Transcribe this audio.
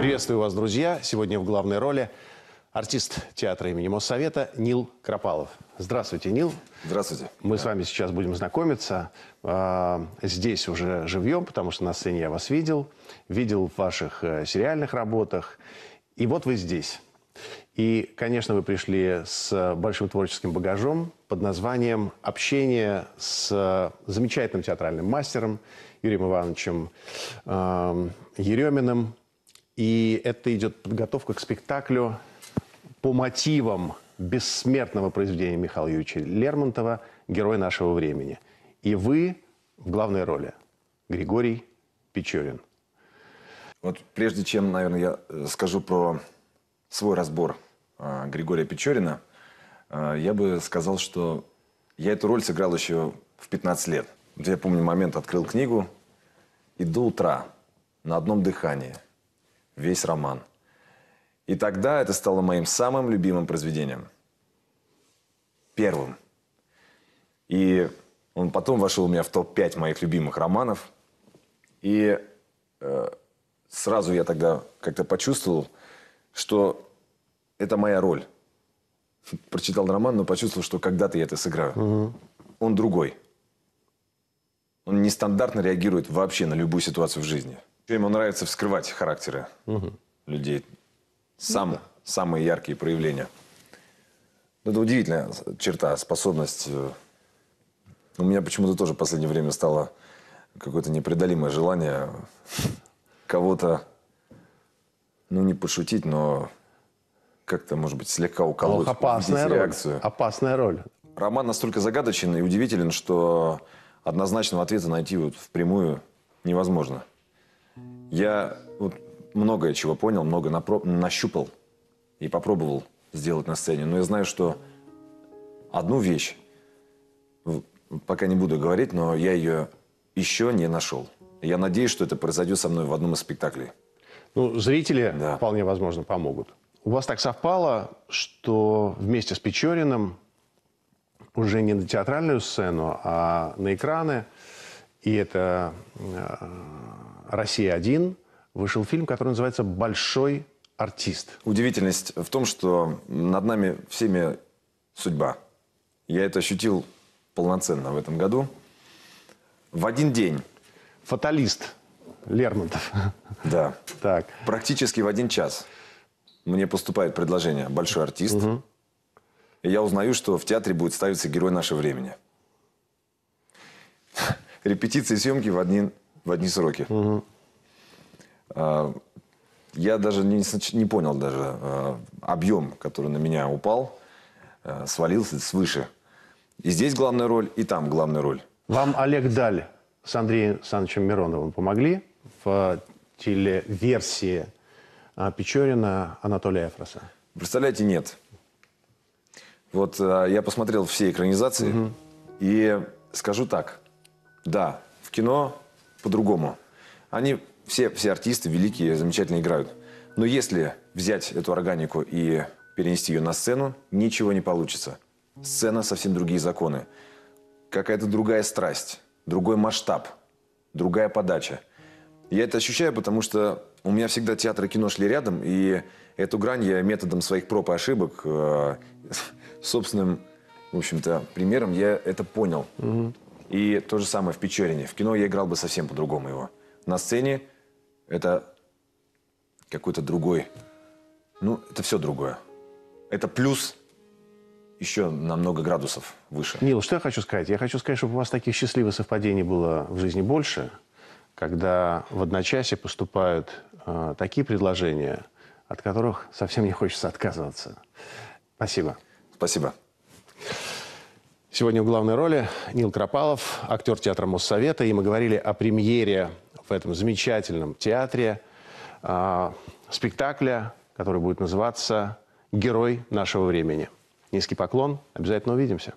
Приветствую вас, друзья. Сегодня в главной роли артист театра имени Моссовета Нил Кропалов. Здравствуйте, Нил. Здравствуйте. Мы да. с вами сейчас будем знакомиться. А, здесь уже живьем, потому что на сцене я вас видел. Видел в ваших э, сериальных работах. И вот вы здесь. И, конечно, вы пришли с э, большим творческим багажом под названием «Общение с э, замечательным театральным мастером Юрием Ивановичем э, Ереминым». И это идет подготовка к спектаклю по мотивам бессмертного произведения Михаила Юрьевича Лермонтова «Герой нашего времени». И вы в главной роли. Григорий Печорин. Вот прежде чем, наверное, я э, скажу про свой разбор э, Григория Печорина, э, я бы сказал, что я эту роль сыграл еще в 15 лет. я помню момент, открыл книгу и до утра на одном дыхании – весь роман. И тогда это стало моим самым любимым произведением. Первым. И он потом вошел у меня в топ-5 моих любимых романов. И э, сразу я тогда как-то почувствовал, что это моя роль. Прочитал роман, но почувствовал, что когда-то я это сыграю. Угу. Он другой. Он нестандартно реагирует вообще на любую ситуацию в жизни. Ему нравится вскрывать характеры угу. людей. Сам, да. Самые яркие проявления. Ну, это удивительная черта, способность. Э, у меня почему-то тоже в последнее время стало какое-то непреодолимое желание кого-то, ну, не пошутить, но как-то, может быть, слегка уколоть. Ох, опасная роль. Реакцию. Опасная роль. Роман настолько загадочен и удивителен, что однозначного ответа найти вот впрямую невозможно. Я вот многое чего понял, много напро- нащупал и попробовал сделать на сцене. Но я знаю, что одну вещь, пока не буду говорить, но я ее еще не нашел. Я надеюсь, что это произойдет со мной в одном из спектаклей. Ну, зрители да. вполне возможно помогут. У вас так совпало, что вместе с Печориным уже не на театральную сцену, а на экраны. И это э, «Россия-1» вышел фильм, который называется «Большой артист». Удивительность в том, что над нами всеми судьба. Я это ощутил полноценно в этом году. В один день. Фаталист Лермонтов. Да. Так. Практически в один час мне поступает предложение «Большой артист». Угу. И я узнаю, что в театре будет ставиться герой нашего времени. Репетиции и съемки в один в одни сроки. Угу. я даже не, не понял даже а, объем, который на меня упал, а, свалился свыше. И здесь главная роль, и там главная роль. Вам Олег Даль с Андреем Александровичем Мироновым помогли в телеверсии Печорина Анатолия Эфроса? Представляете, нет. Вот я посмотрел все экранизации угу. и скажу так. Да, в кино по-другому. Они, все, все артисты великие, замечательно играют. Но если взять эту органику и перенести ее на сцену, ничего не получится. Сцена совсем другие законы. Какая-то другая страсть, другой масштаб, другая подача. Я это ощущаю, потому что у меня всегда театр и кино шли рядом, и эту грань я методом своих проб и ошибок, э, собственным, в общем-то, примером я это понял. Угу. И то же самое в Печорине. В кино я играл бы совсем по-другому его. На сцене это какой-то другой... Ну, это все другое. Это плюс еще на много градусов выше. Нил, что я хочу сказать? Я хочу сказать, чтобы у вас таких счастливых совпадений было в жизни больше, когда в одночасье поступают э, такие предложения, от которых совсем не хочется отказываться. Спасибо. Спасибо. Сегодня в главной роли Нил Кропалов, актер театра Моссовета, и мы говорили о премьере в этом замечательном театре э, спектакля, который будет называться «Герой нашего времени». Низкий поклон, обязательно увидимся.